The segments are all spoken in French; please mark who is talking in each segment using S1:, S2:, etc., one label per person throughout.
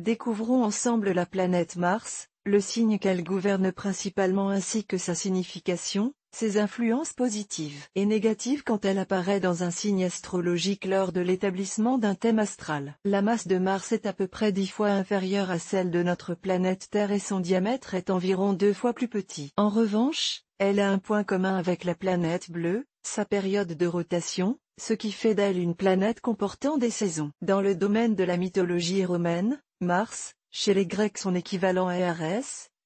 S1: Découvrons ensemble la planète Mars, le signe qu'elle gouverne principalement ainsi que sa signification, ses influences positives et négatives quand elle apparaît dans un signe astrologique lors de l'établissement d'un thème astral. La masse de Mars est à peu près dix fois inférieure à celle de notre planète Terre et son diamètre est environ deux fois plus petit. En revanche, elle a un point commun avec la planète bleue, sa période de rotation, ce qui fait d'elle une planète comportant des saisons. Dans le domaine de la mythologie romaine, Mars, chez les Grecs son équivalent à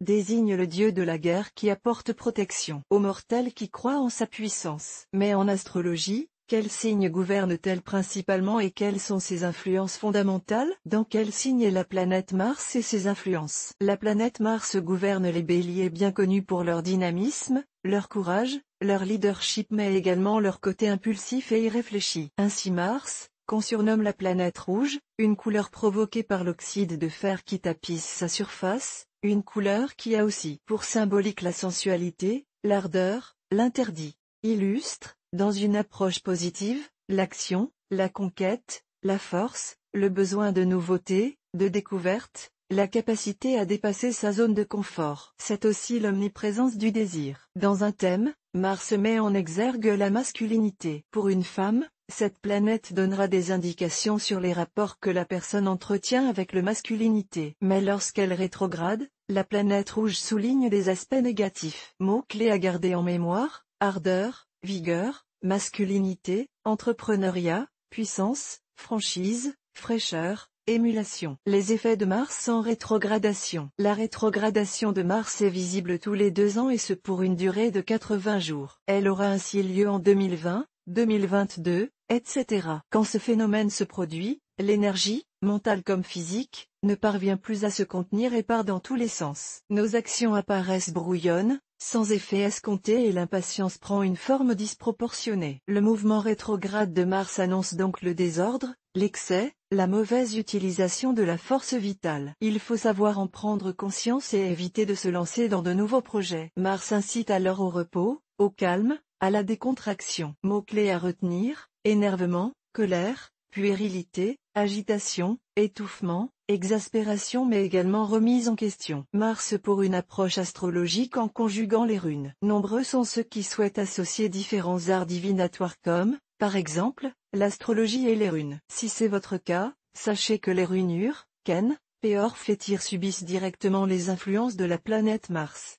S1: désigne le dieu de la guerre qui apporte protection aux mortels qui croient en sa puissance. Mais en astrologie, quel signe gouverne-t-elle principalement et quelles sont ses influences fondamentales Dans quel signe est la planète Mars et ses influences La planète Mars gouverne les béliers bien connus pour leur dynamisme, leur courage, leur leadership mais également leur côté impulsif et irréfléchi. Ainsi Mars, qu'on surnomme la planète rouge, une couleur provoquée par l'oxyde de fer qui tapisse sa surface, une couleur qui a aussi pour symbolique la sensualité, l'ardeur, l'interdit. Illustre, dans une approche positive, l'action, la conquête, la force, le besoin de nouveauté, de découverte, la capacité à dépasser sa zone de confort. C'est aussi l'omniprésence du désir. Dans un thème, Mars met en exergue la masculinité. Pour une femme, cette planète donnera des indications sur les rapports que la personne entretient avec le masculinité. Mais lorsqu'elle rétrograde, la planète rouge souligne des aspects négatifs. Mots-clés à garder en mémoire, ardeur, vigueur, masculinité, entrepreneuriat, puissance, franchise, fraîcheur, émulation. Les effets de Mars sans rétrogradation. La rétrogradation de Mars est visible tous les deux ans et ce pour une durée de 80 jours. Elle aura ainsi lieu en 2020, 2022, etc. Quand ce phénomène se produit, l'énergie, mentale comme physique, ne parvient plus à se contenir et part dans tous les sens. Nos actions apparaissent brouillonnes, sans effet escompté et l'impatience prend une forme disproportionnée. Le mouvement rétrograde de Mars annonce donc le désordre, l'excès, la mauvaise utilisation de la force vitale. Il faut savoir en prendre conscience et éviter de se lancer dans de nouveaux projets. Mars incite alors au repos, au calme, à la décontraction. Mots-clés à retenir, énervement, colère, puérilité, agitation, étouffement, exaspération mais également remise en question. Mars pour une approche astrologique en conjuguant les runes. Nombreux sont ceux qui souhaitent associer différents arts divinatoires comme, par exemple, l'astrologie et les runes. Si c'est votre cas, sachez que les runures, Ken, Peor Fétir subissent directement les influences de la planète Mars.